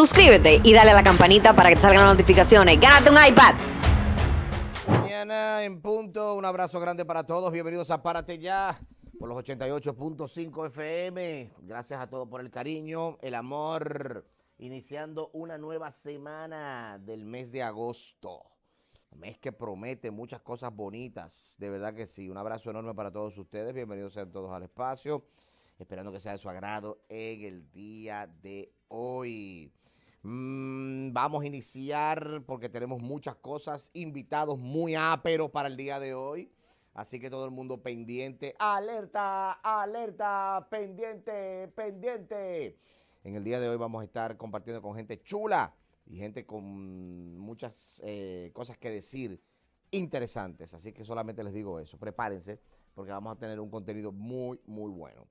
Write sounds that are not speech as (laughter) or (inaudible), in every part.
Suscríbete y dale a la campanita para que te salgan las notificaciones. ¡Gánate un iPad! Mañana en punto, un abrazo grande para todos. Bienvenidos a Párate Ya por los 88.5 FM. Gracias a todos por el cariño, el amor. Iniciando una nueva semana del mes de agosto. Un Mes que promete muchas cosas bonitas. De verdad que sí. Un abrazo enorme para todos ustedes. Bienvenidos a todos al espacio. Esperando que sea de su agrado en el día de hoy. Mm, vamos a iniciar porque tenemos muchas cosas, invitados muy áperos para el día de hoy. Así que todo el mundo pendiente, alerta, alerta, pendiente, pendiente. En el día de hoy vamos a estar compartiendo con gente chula y gente con muchas eh, cosas que decir interesantes. Así que solamente les digo eso, prepárense porque vamos a tener un contenido muy, muy bueno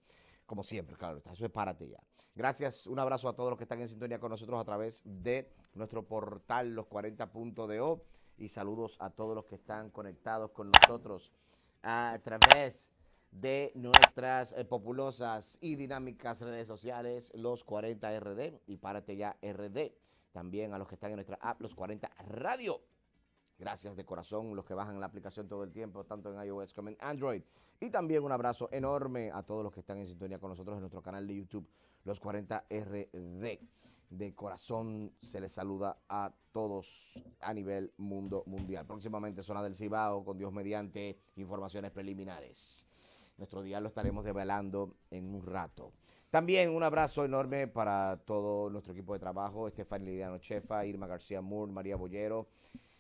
como siempre, claro, eso es Párate ya. Gracias, un abrazo a todos los que están en sintonía con nosotros a través de nuestro portal los40.do y saludos a todos los que están conectados con nosotros a través de nuestras eh, populosas y dinámicas redes sociales, los 40RD y Párate Ya RD. También a los que están en nuestra app, los 40 Radio. Gracias de corazón los que bajan la aplicación todo el tiempo, tanto en iOS como en Android. Y también un abrazo enorme a todos los que están en sintonía con nosotros en nuestro canal de YouTube, los 40RD. De corazón se les saluda a todos a nivel mundo mundial. Próximamente Zona del Cibao, con Dios mediante informaciones preliminares. Nuestro día lo estaremos develando en un rato. También un abrazo enorme para todo nuestro equipo de trabajo, Estefan Lidiano Chefa, Irma García Moore, María Bollero,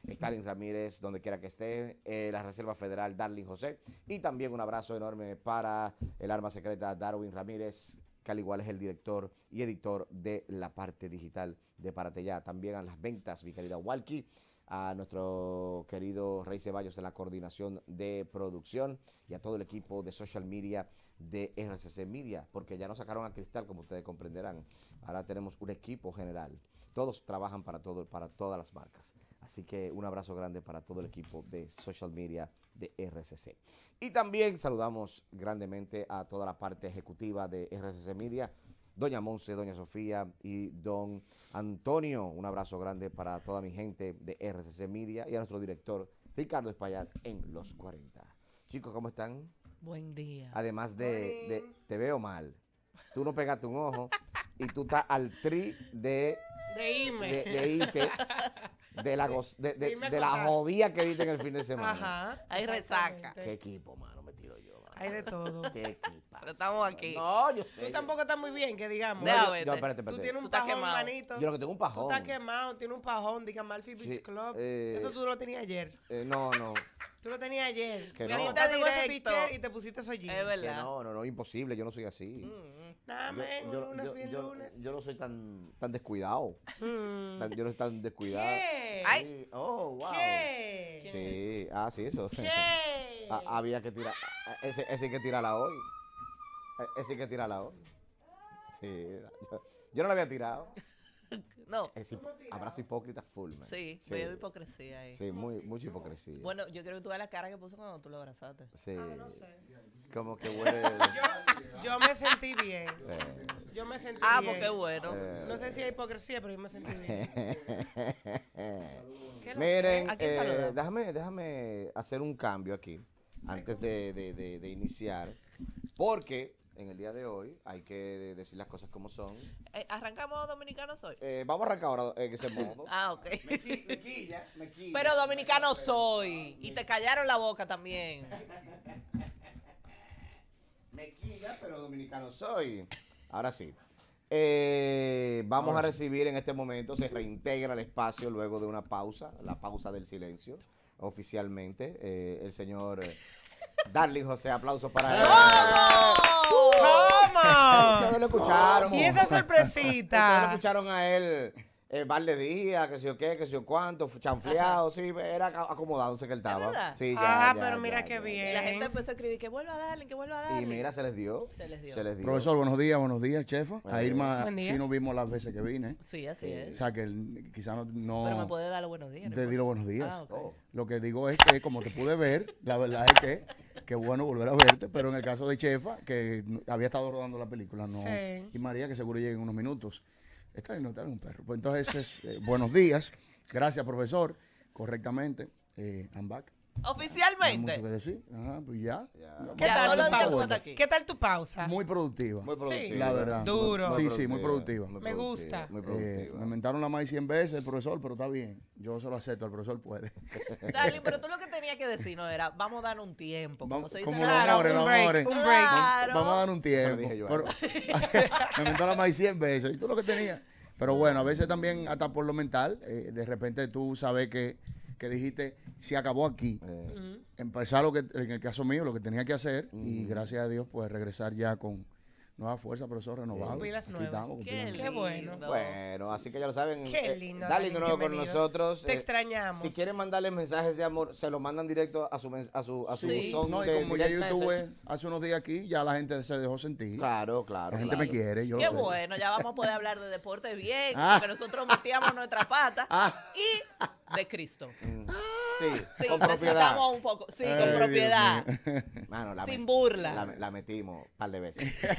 Stalin Ramírez, donde quiera que esté, eh, la Reserva Federal Darling José, y también un abrazo enorme para el arma secreta Darwin Ramírez, que al igual es el director y editor de la parte digital de Paratellá. También a las ventas, mi querida Walkie, a nuestro querido Rey Ceballos de la coordinación de producción y a todo el equipo de social media de RCC Media, porque ya no sacaron a Cristal, como ustedes comprenderán. Ahora tenemos un equipo general. Todos trabajan para, todo, para todas las marcas. Así que un abrazo grande para todo el equipo de social media de RCC. Y también saludamos grandemente a toda la parte ejecutiva de RCC Media, doña Monse, doña Sofía y don Antonio. Un abrazo grande para toda mi gente de RCC Media y a nuestro director Ricardo Espaillat en Los 40. Chicos, ¿cómo están? Buen día. Además de, te veo mal. Tú no pegaste un ojo y tú estás al tri de... De irme. de, (laughs) de la, jodida que diste en el fin de semana. Ajá. Ahí resaca. Qué equipo, mano, me tiro yo. Mano. Hay de todo. Qué equipo. Pero estamos aquí. No, yo Tú tampoco estás muy bien, que digamos. No, espérate, espérate. Tú tienes un tú pajón, manito. Yo lo que tengo un pajón. Tú estás quemado, tienes un pajón, diga Malfi Beach Club. Eh, Eso tú lo tenías ayer. Eh, no, no. Tú lo tenías ayer. Que no. te y te pusiste eso allí. Es verdad. no, no, no, imposible. Yo no soy así. Mm, mm. Nada, yo, lunes, bien lunes. Yo, no soy tan, descuidado. Mm. yo no soy tan descuidado. ¿Qué? Ay. Oh, wow. ¿Qué? Sí. Ah, sí, eso. ¿Qué? (laughs) Ah, había que tirar. Ese, ese hay que tirarla hoy. E, ese hay que tirarla hoy. Sí. Yo, no la había tirado. (laughs) no. Es abrazo hipócrita full, Sí, sí. veo hipocresía ahí. Sí, muy, mucha hipocresía. Bueno, yo creo que tú ves la cara que puso cuando tú lo abrazaste. Sí. Ah, no sé. Como que huele. (laughs) yo, me sentí bien. (laughs) Eh. Yo me sentí ah, bien. Ah, porque bueno. Eh. No sé si hay hipocresía, pero yo me sentí bien. Miren, eh, déjame, déjame hacer un cambio aquí antes de, de, de iniciar. Porque en el día de hoy. Hay que decir las cosas como son. Eh, ¿Arrancamos dominicano hoy? Eh, vamos a arrancar ahora en ese modo. (laughs) ah, ok. quilla, mequilla, mequilla, Pero dominicano soy. Ah, y te callaron la boca también. (laughs) mequilla, pero dominicano soy. Ahora sí. Eh, vamos a recibir en este momento, se reintegra el espacio luego de una pausa, la pausa del silencio, oficialmente. el señor (laughs) Darling José, aplauso para él. ¡Toma! Y esa sorpresita. lo escucharon a él eh, bar de día, que sé yo qué, que sé yo cuánto, chanfleado, sí, era acomodándose que él estaba. Sí, ya, ah, pero mira qué bien. La gente empezó a escribir que vuelva a darle, que vuelva a darle. Y mira, se les dio. Se les dio. Profesor, buenos días, buenos días, chefa. Ahí a Irma sí no vimos las veces que vine. Sí, así es. O sea, que quizás no, no, Pero me puede dar los buenos días. Te di los buenos días. Ah, oh. Lo que digo es que, como te pude ver, la verdad es que qué bueno volver a verte, pero en el caso de Chefa, que había estado rodando la película, no. Y María, que seguro llega en unos minutos. Esta en notar un perro. Pues entonces, eh, buenos días. Gracias, profesor. Correctamente. Eh, I'm back. Oficialmente. que pues ya. ¿Qué, tal tu pausa? ¿Qué tal tu pausa? Muy productiva. Muy productiva. La verdad. Duro. Sí, sí, muy productiva. Me gusta. Eh, me mentaron la de 100 veces el profesor, pero está bien. Yo se lo acepto, el profesor puede. (laughs) Dale, pero tú lo que tenías que decir no era, vamos a dar un tiempo. Como se dice. un break, Vamos a dar un tiempo. (laughs) me mentaron la de 100 veces. ¿Y tú lo que tenías? Pero bueno, a veces también, hasta por lo mental, eh, de repente tú sabes que que dijiste, se acabó aquí. Eh. Empezar lo que, en el caso mío, lo que tenía que hacer y gracias a Dios, pues regresar ya con nueva fuerza, pero eso renovado. qué, bueno. Bueno, así que ya lo saben. Qué eh, lindo. dale de nuevo con nosotros. Te eh, extrañamos. Si quieren mandarle mensajes de amor, se lo mandan directo a su a su, a su como ya hace unos días aquí, ya la gente se dejó sentir. Claro, claro. La gente me quiere, yo Qué bueno, ya vamos a poder hablar de deporte bien, ah. Que nosotros metíamos nuestra pata. Ah. Y de Cristo. (laughs) Mm. Ah, sí, sí, con propiedad. Sí, con propiedad. (laughs) Sin burla. La, metimos un par de veces. (laughs)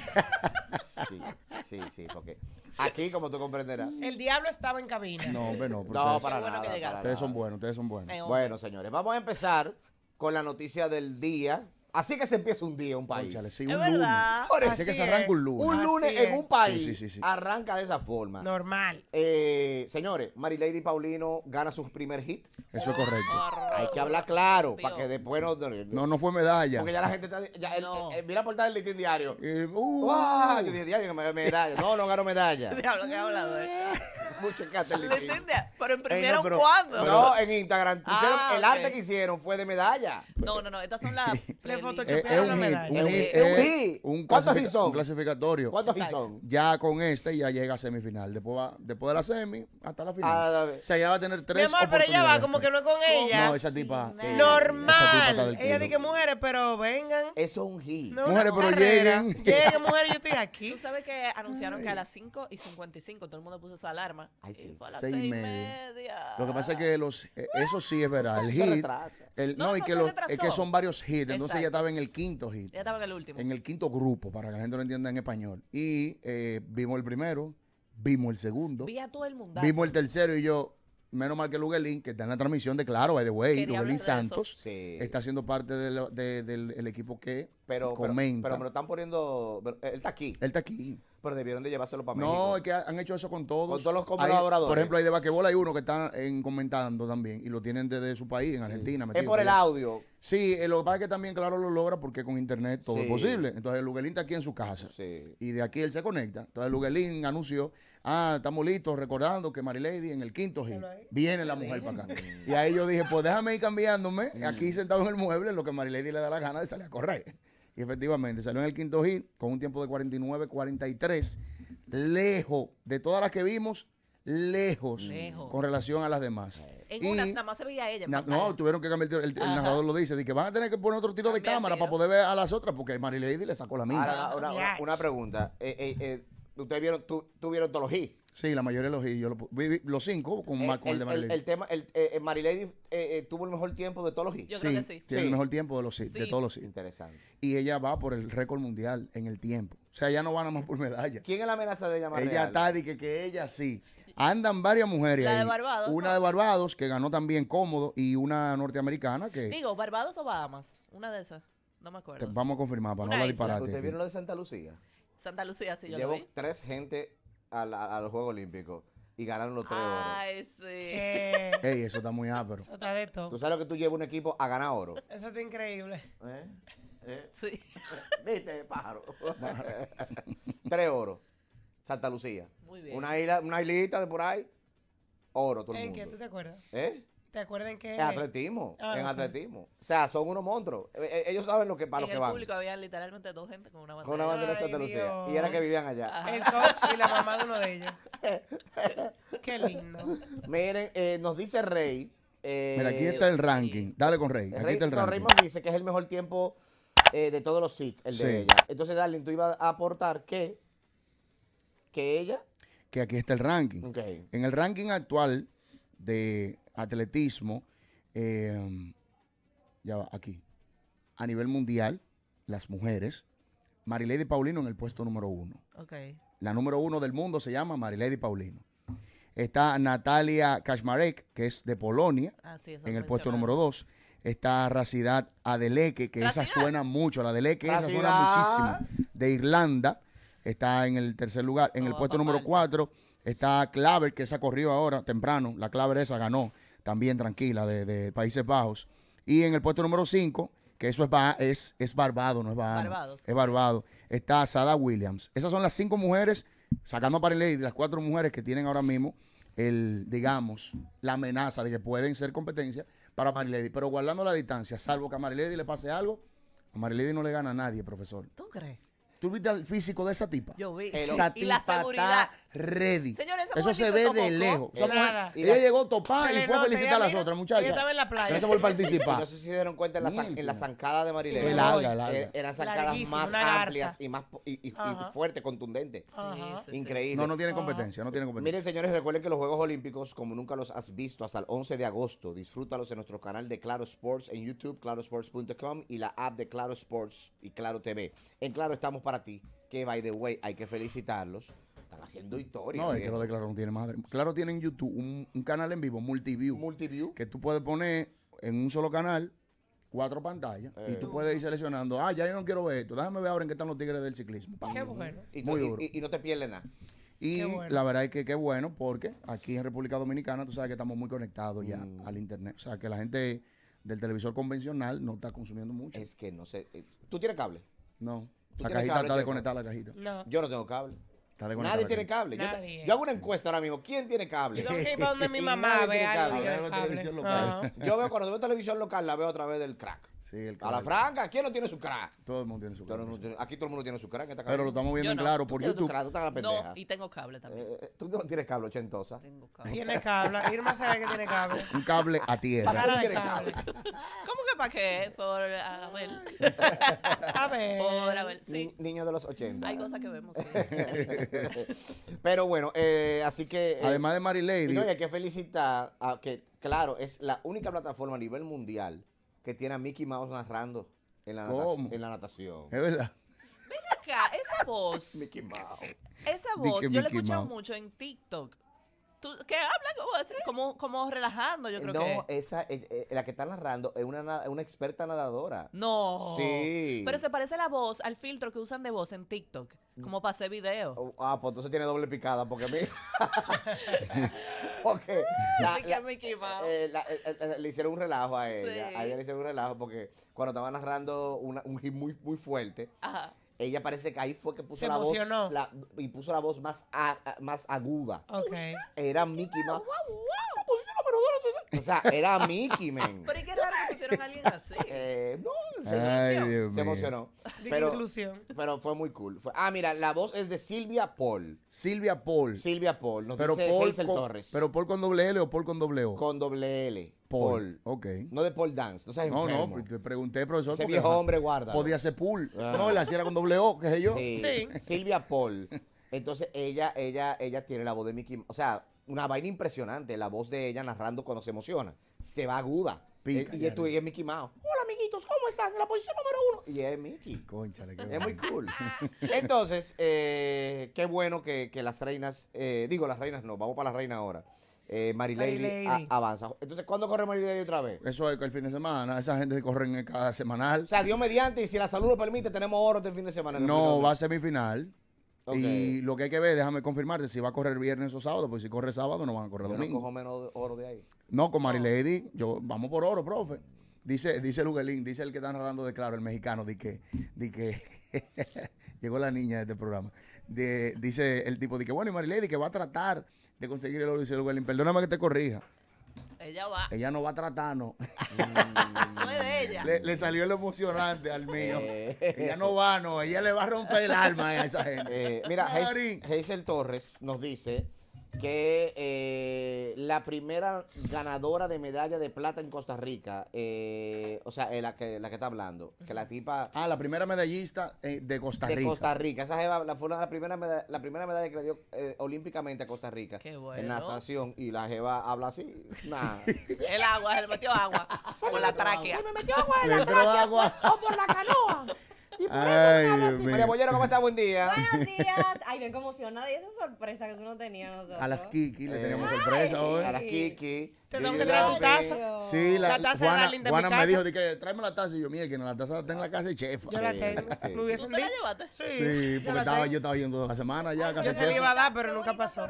Sí, sí, sí, porque aquí, como tú comprenderás. El diablo estaba en cabina. No, hombre, no. No, para, nada, ustedes son buenos, ustedes son buenos. Eh, bueno, señores, vamos a empezar con la noticia del día Así que se empieza un día un país. sí, un lunes. Verdad, Así que se arranca un lunes. Un lunes en un país sí, sí, sí arranca de esa forma. Normal. Eh, señores, Marilady Paulino gana su primer hit. Eso es correcto. Hay que hablar claro para que después no, no... No, fue medalla. Porque ya la gente está... Eh, eh, mira la portada del litín diario. Uh, Yo dije, diario, medalla. No, no ganó medalla. (laughs) Diablo, qué hablado? (laughs) Mucho encanta el diario Pero en pero, cuándo. No, en Instagram. Ah, el arte que hicieron fue de medalla. No, no, no. Estas son las... (laughs) es un hit. Un hit. un ¿Cuántos hits son? Un clasificatorio. ¿Cuántos hits son? Ya con este ya llega a semifinal. Después, va, después de la semi hasta la final. Ah, o sea, ya va a tener tres. Mi amor, pero ella va como que no es con ella. No, esa tipa. Sí, normal. ella dice mujeres, pero vengan. Eso es un hit. No, mujeres, pero carrera. lleguen. Lleguen, mujeres, yo estoy aquí. Tú sabes que anunciaron que a las 5 y 55 todo el mundo puso su alarma. Y fue a las 6 y media. Lo que pasa es que los, eh, eso sí es verdad. El hit. El, no, no, y que, los, es que son varios hits. Entonces ya estaba en el quinto hit. ya estaba en el último. En el quinto grupo, para que la gente lo entienda en español. Y eh, vimos el primero, vimos el segundo. Vi todo el mundo. Vimos el tercero y yo, menos mal que Luguelín, que está en la transmisión de Claro, el the Luguelín Santos, está siendo parte del equipo que pero, comenta. Pero, pero me lo están poniendo, él está aquí. Él está aquí pero debieron de llevárselo para México. No, es que han hecho eso con todos. Con todos los colaboradores. Por ejemplo, hay de baquebol, hay uno que están en, comentando también y lo tienen desde su país, en Argentina. es por el audio. Sí, eh, lo que pasa es que también, claro, lo logra porque con internet todo es posible. Entonces, el Luguelín está aquí en su casa. Sí. Y de aquí él se conecta. Entonces, Luguelín anunció, ah, estamos listos, recordando que Marilady en el quinto giro viene la mujer para acá. (laughs) y ahí yo dije, pues déjame ir cambiándome aquí mm. sentado en el mueble, lo que Marilady le da la gana de salir a correr. Y efectivamente, salió en el quinto hit con un tiempo de 49-43, lejos de todas las que vimos, lejos, con relación a las demás. nada más se veía ella. Pues, no, tuvieron que cambiar el, narrador lo dice, de que van a tener que poner otro tiro de cámara para poder ver a las otras, porque Mary Lady le sacó la mía. Ahora, una pregunta. Eh, eh, eh, ustedes vieron, tuvieron todos los hits. Sí, la mayoría de los Yo los cinco con, eh, el, de Marilady. El, tema, el, eh, eh, Marilady tuvo el mejor tiempo de todos los hits. Yo creo que sí. Tiene el mejor tiempo de los de todos los hits. Interesante. Y ella va por el récord mundial en el tiempo. O sea, ya no van a más por medalla. ¿Quién es la amenaza de ella a Ella está, que, que ella sí. Andan varias mujeres. La de Barbados. Una de Barbados, que ganó también cómodo, y una norteamericana que. Digo, ¿Barbados o Bahamas? Una de esas. No me acuerdo. vamos a confirmar para no la disparar. ¿Usted vieron lo de Santa Lucía? Santa Lucía, sí, yo lo vi. tres gente al, al Juego Olímpico y ganaron los tres oro Ay, sí. Ey, eso está muy ápero. Eso está de todo. Tú sabes lo que tú llevas un equipo a ganar oro. Eso está increíble. ¿Eh? ¿Eh? Sí. (laughs) ¿Viste, pájaro? (laughs) tres oros. Santa Lucía. Muy bien. Una, isla, una islita de por ahí. Oro, todo el mundo. ¿En qué? ¿Tú te acuerdas? ¿Eh? ¿Te acuerdan que...? En atletismo, ah, en atletismo. O sea, son unos monstruos. Eh, eh, ellos saben lo que para los que van. En el público había literalmente dos gente con una bandera. Con una bandera de Santa Lucía. Y era que vivían allá. El coach y la mamá de uno de ellos. (laughs) Qué lindo. Miren, eh, nos dice Rey... Eh, Mira, aquí está el ranking. Dale con Rey. Aquí está el ranking. Rey nos dice que es el mejor tiempo de todos los hits, el de ella. Entonces, Darling, tú ibas a aportar que... Que ella... Que aquí está el ranking. Okay. En el ranking actual de atletismo, eh, ya va, aquí, a nivel mundial, las mujeres, Marilady Paulino en el puesto número uno. La número uno del mundo se llama Marilady Paulino. Está Natalia Kaczmarek, que es de Polonia, en el puesto número dos. Está Racidad Adeleke, que esa suena mucho, la Adeleke esa suena muchísimo. De Irlanda, está en el tercer lugar. En el puesto número cuatro está Claver, que esa corrió ahora temprano. La Claver esa ganó también tranquila, de, Países Bajos. Y en el puesto número 5, que eso es, es, es Barbado, no es barbado Es Barbado. Está Sada Williams. Esas son las cinco mujeres, sacando a Marilady las cuatro mujeres que tienen ahora mismo el, digamos, la amenaza de que pueden ser competencia para Marilady, pero guardando la distancia, salvo que a Marilady le pase algo, a Marilady no le gana a nadie, profesor. ¿Tú crees? ¿Tú viste el físico de esa tipa? Yo vi. Esa tipa la está ready. Eso se ve de lejos. y ella llegó topada y fue a felicitar a las otras muchachas. Ella estaba en la playa. Gracias por participar. No sé si se dieron cuenta en la, en zancada de Marilena. Eran zancadas más amplias y más y, fuertes, contundentes. Increíble. No, no tiene competencia, no tiene competencia. Miren, señores, recuerden que los Juegos Olímpicos, como nunca los has visto, hasta el 11 de agosto, disfrútalos en nuestro canal de Claro Sports en YouTube, clarosports.com y la app de Claro Sports y Claro TV. En Claro estamos para para ti, que by the way, hay que felicitarlos. Están haciendo historia. No, es ¿eh? que lo no tiene madre. Claro tienen YouTube un, canal en vivo, Multiview. Multiview. Que tú puedes poner en un solo canal cuatro pantallas y tú eh. puedes ir seleccionando, ah, ya yo no quiero ver esto, déjame ver ahora en qué están los tigres del ciclismo. qué bueno. Y, duro. Y, no te pierdes nada. Y la verdad es que qué bueno, porque aquí en República Dominicana tú sabes que estamos muy conectados ya mm. al Internet. O sea, que la gente del televisor convencional no está consumiendo mucho. Es que no sé. Eh, ¿Tú tienes cable? No. La cajita está desconectada, la cajita. No. Yo no tengo cable. Nadie tiene cable. Yo, hago una encuesta ahora mismo. ¿Quién tiene cable? Yo Yo veo cuando veo televisión local, la veo a través del crack a la franca, ¿quién no tiene su crack? Todo el mundo tiene su crack. aquí todo el mundo tiene su crack. Pero lo estamos viendo en claro por YouTube. Crack, No, y tengo cable también. Eh, eh, tú no tienes cable, ochentosa. Tengo (laughs) cable. Tiene cable. Irma sabe que tiene cable. (laughs) Un cable a tierra. (laughs) ¿Cómo que para qué? Por Abel. a Por Abel, sí. niños de los 80. Hay cosas que vemos, Pero bueno, eh, así que... Eh, Además de Mary Lady. No, hay que felicitar a que, claro, es la única plataforma a nivel mundial que tiene a Mickey Mouse narrando en la, en la natación. Es verdad. Ven acá, esa voz. (laughs) Mickey Mouse. Esa voz yo la he escuchado mucho en TikTok tú, que habla como, como, relajando, yo creo que. No, esa, eh, eh, la que está narrando es una, experta nadadora. No. Sí. Pero se parece la voz al filtro que usan de voz en TikTok, como para hacer video. Oh, ah, pues entonces tiene doble picada, porque mí. porque (laughs) eh, le hicieron un relajo a ella. A ella le hicieron un relajo porque cuando estaba narrando un hit muy, muy fuerte. Ajá ella parece que ahí fue que puso la voz la, y puso la voz más, más aguda. Okay. Era Mickey más, pues, O sea, era Mickey, men. Pero así. (laughs) Eh, no, se, emocionó. Pero, fue muy cool. ah, mira, la voz es de Silvia Paul. Silvia Paul. Silvia Paul, no pero dice Paul con, Torres. pero Paul con doble L o Paul con doble O. con doble L. Paul. Ok. No de Paul Dance, no No, pues, te pregunté, profesor. viejo hombre guarda. Podía ser Paul. Ah. No, la hacía con doble O, qué sé yo. Silvia Paul. (laughs) Entonces ella, ella, ella tiene la voz de Mickey. O sea, una vaina impresionante. La voz de ella narrando cuando se emociona. Se va aguda. Eh, y, y, es Mickey Mouse. Hola, amiguitos, ¿cómo están? En la posición número uno. Y es Mickey. Conchale, qué Es muy cool. (laughs) Entonces, eh, qué bueno que, las reinas, eh, digo las reinas no, vamos para las reinas ahora. Eh, Lady avanza. Entonces, ¿cuándo corre Lady otra vez? Eso es el fin de semana. Esa gente corre cada semanal. O sea, Dios mediante, y si la salud lo permite, tenemos oro este fin de semana. No, va a semifinal. Y lo que hay que ver, déjame confirmarte, si va a correr viernes o sábado, pues si corre sábado no van a correr Yo domingo. No cojo menos oro de ahí. No, con ah. Lady, yo, vamos por oro, profe. Dice, dice Luguelín, dice el que está narrando de claro, el mexicano, de que, que (laughs) llegó la niña de este programa. dice el tipo, de que bueno, y Marilady que va a tratar de conseguir el oro, dice Luguelín, perdóname que te corrija. Ella va. Ella no va a tratar no. (laughs) ella. Le, salió lo emocionante al mío. Eh. ella no va, no. Ella le va a romper el alma a esa gente. Eh, mira, Hazel Torres nos dice que eh, la primera ganadora de medalla de plata en Costa Rica, eh, o sea, eh, la, que, la que está hablando, que la tipa... Ah, la primera medallista de Costa Rica. De Costa Rica, esa jeva, la, fue la primera, medalla, la primera medalla que le dio olímpicamente a Costa Rica. Qué bueno. En la estación, y la jeva habla así, nada. (laughs) el agua, se le metió agua. por la tráquea. Se me metió agua en la tráquea. O por la canoa. Y por Ay, María Bollero, ¿cómo está? Buen día. Buenos (laughs) días. Ay, bien conmocionada. Y esa sorpresa que tú no tenías nosotros. A las Kiki le teníamos sorpresa hoy. A las Kiki. Te tengo que traer tu taza. Sí, la, taza de Juana, me dijo, de tráeme la taza. Y yo, mira, que en la taza está en la casa de chefa. Yo la tengo. sí. ¿Tú la llevaste? Sí, porque estaba, yo estaba yendo toda la semana ya a casa Yo se la iba a dar, pero nunca pasó.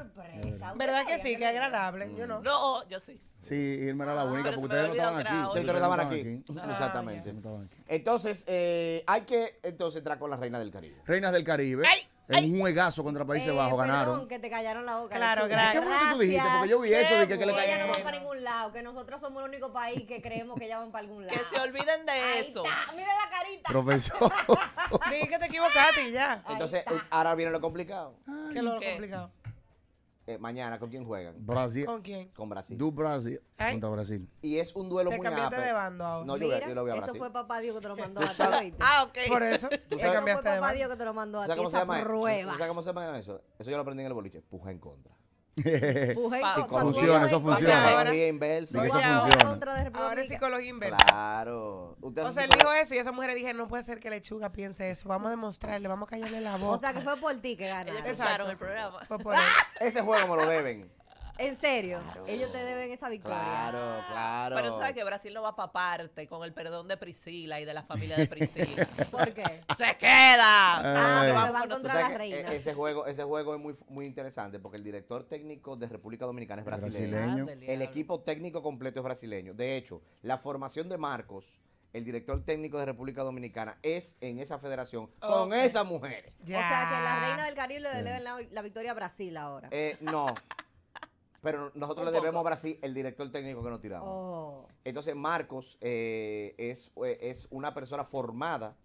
¿Verdad que sí? Qué agradable. Yo no. No, yo sí. Sí, irme era la ah, única, porque ustedes no estaban aquí. Sí, ustedes no estaban aquí. Exactamente. No estaban aquí. Entonces, eh, hay que entonces entrar con las Reinas del Caribe. Reinas del Caribe. ¡Ay! En un juegazo contra Países eh, Bajos ganaron. que te callaron la boca. Claro, gracias. Qué bueno que tú dijiste, porque yo vi eso de que, que le callaron. Ella no va para ningún lado, que nosotros somos el único país que creemos que ella va para algún lado. que se olviden de Ahí eso. Está, mira la carita. Profesor. (laughs) Dije que te equivocaste y ya. Entonces, ahora viene lo complicado. ¿Qué es lo complicado? Eh, mañana, ¿con quién juegan? Brasil. ¿Con quién? Con Brasil. Du Brasil. ¿Eh? Contra Brasil. Y es un duelo ¿Te muy cambiaste ape. de bando ahora. No, yo, Mira, yo, lo voy a Brasil. Eso fue papá Dios que te lo mandó a ti, Ah, ok. Por eso. ¿Tú sabes? Eso fue papá Dios que te lo mandó a ti. ¿Sabes cómo se llama eso? Eso yo lo aprendí en el boliche. Puja en contra. Eso funciona, eso funciona. Inversa. Eso psicología inversa. Claro. o sea, él dijo eso y esa mujer dije, no puede ser que Lechuga piense eso. Vamos a demostrarle, vamos a callarle la voz O sea, que fue por ti que ganaron. Ese juego me lo deben. En serio, ellos te deben esa victoria. Claro, ah. claro. Pero tú sabes que Brasil no va para parte, con el perdón de Priscila y de la familia de Priscila. (laughs) ¿Por qué? ¡Se queda! Ah, ah porque eh. van contra la reina. E-, ese juego, ese juego es muy, muy interesante porque el director técnico de República Dominicana es brasileño. El equipo técnico completo es brasileño. De hecho, la formación de Marcos el director técnico de República Dominicana es en esa federación con esas mujeres. O sea que la reina del Caribe le deben eh. la, victoria a Brasil ahora. Eh, no. (laughs) Pero nosotros le debemos a Brasil el director técnico que nos tiramos. Oh. Entonces Marcos eh, es, eh, es una persona formada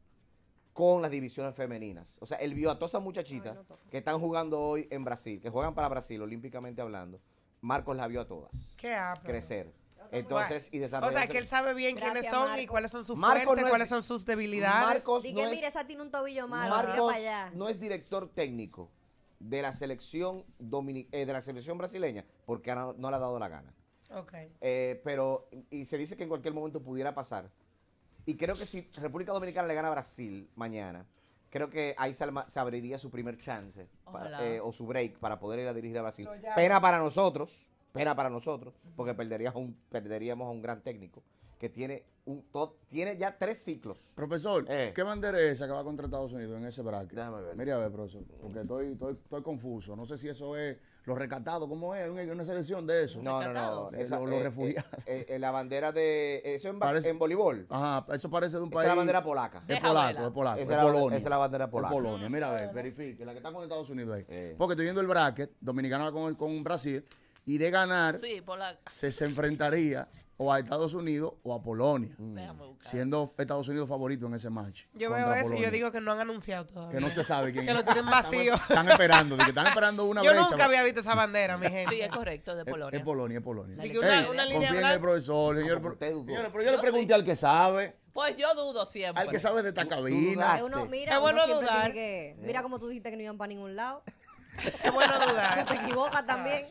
con las divisiones femeninas. O sea, él vio a todas esas muchachitas que están jugando hoy en Brasil, que juegan para Brasil, olímpicamente hablando. Marcos las vio a todas. ¿Qué Crecer. Entonces, y O sea, que él sabe bien quiénes son y cuáles son sus Marcos cuáles son sus debilidades. Marcos tiene un tobillo no es director técnico de la selección dominic eh, de la selección brasileña porque no, le ha dado la gana. Okay. Eh, pero, y se dice que en cualquier momento pudiera pasar. Y creo que si República Dominicana le gana a Brasil mañana, creo que ahí se, abriría su primer chance eh, o su break para poder ir a dirigir a Brasil. Pena para nosotros, pena para nosotros, porque un, perderíamos a un gran técnico que tiene tiene ya tres ciclos. Profesor, eh. ¿qué bandera es esa que va contra Estados Unidos en ese bracket? Déjame ver. Mira a ver, profesor, porque estoy, estoy, estoy confuso. No sé si eso es lo recatado ¿cómo es? Una selección de eso. No, no, no. Eh, esa, los, eh, refugiados. la bandera de. Eso en, en voleibol. Ajá, eso parece de un país. Esa es la bandera polaca. Es polaco, es polaco. Esa, es Polonia. esa es la bandera polaca. Es Polonia, mira a ver, verifique. La que está con Estados Unidos ahí. Porque estoy viendo el bracket, dominicana con, con Brasil, y de ganar. Sí, se enfrentaría o a Estados Unidos o a Polonia. Mm. Siendo Estados Unidos favorito en ese match. Yo veo eso y yo digo que no han anunciado todavía. Que no se sabe quién (laughs) Que lo tienen vacío. están esperando, que están esperando una (laughs) Yo nunca había visto esa bandera, mi gente. Sí, es correcto, de Polonia. Es, Polonia, es Polonia. Hey, una, una línea el profesor, señor. pero yo, le pregunté al que sabe. Pues yo dudo siempre. Al que sabe de esta cabina. Uno, eh. mira, dudar. mira como tú dijiste que no iban para ningún lado. Es bueno dudar. (laughs) te equivocas también.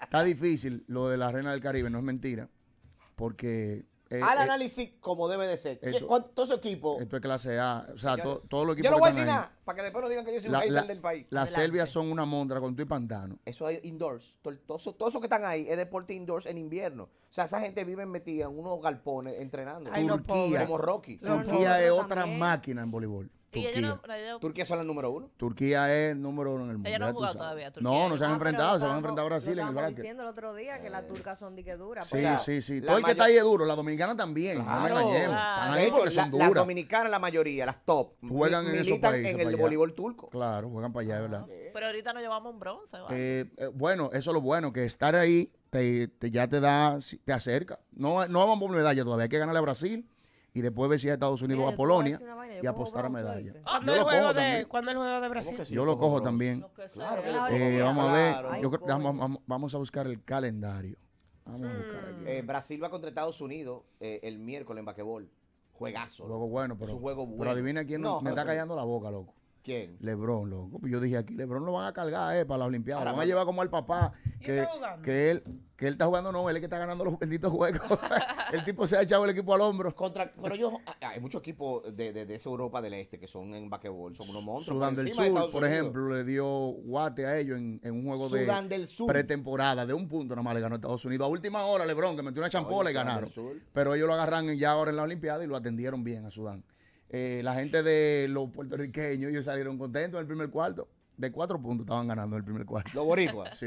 Está difícil lo de la Reina del Caribe, no es mentira porque... Eh, Al eh, análisis como debe de ser. todo su equipo. Esto es clase A. O sea, yo, todo Yo no voy a decir nada, para que después no digan que yo soy un hater del país. Las Serbias son una montra con tu y pantano. Eso es indoors. Todo, todo, eso, que están ahí es deporte indoors en invierno. O sea, esa gente vive metida en unos galpones entrenando. Ay, Turquía. Como Rocky. Turquía es otra máquina en voleibol. Turquía. Y el son la número uno. Turquía es el número uno en el mundo. Ellos no han jugado todavía. Turquía. No, no se han enfrentado. Se van a enfrentar a Brasil en el básquet. diciendo el otro día que eh. las turcas son de que duras. Pues. Sí, sí, sí. Todo el que está ahí es duro. Las dominicanas también. Claro, no me claro. que son duras. Las dominicanas, la mayoría, las top. Juegan en esos países. en el voleibol turco. Claro, juegan para allá, ¿verdad? Pero ahorita no llevamos un bronce. Eh, eh, bueno, eso es lo bueno, que estar ahí te, ya te da, te acerca. No, no vamos por medalla todavía, hay que ganarle a Brasil y después ver si a Estados Unidos o a Polonia y apostar a medalla. ¿Cuándo, es el ah, juego de Brasil? yo lo cojo también. vamos a buscar el calendario. Vamos eh, Brasil va contra Estados Unidos eh, el miércoles en basquetbol. Juegazo. luego bueno, pero, es un juego bueno. Pero adivina quién me está callando la boca, loco. ¿Quién? Lebron, loco. Pues yo dije aquí, Lebron lo van a cargar, eh, para las Olimpiadas. Ahora, lo van a llevar como al papá. Que, que él, que él está jugando, no, él es que está ganando los benditos juegos. (laughs) el tipo se ha echado el equipo al hombro. Contra, pero yo, ah, hay muchos equipos de, de, esa Europa del Este que son en basquetbol, son unos monstruos. Sudán del Sur, por ejemplo, le dio guate a ellos en, en un juego de pretemporada. De un punto nomás le ganó a Estados Unidos. A última hora, Lebron, que metió una champola, y ganaron. Pero ellos lo agarran ya ahora en la Olimpiada y lo atendieron bien a Sudán. Eh, la gente de los puertorriqueños, ellos salieron contentos en el primer cuarto. De cuatro puntos estaban ganando en el primer cuarto. ¿Los boricuas? Sí,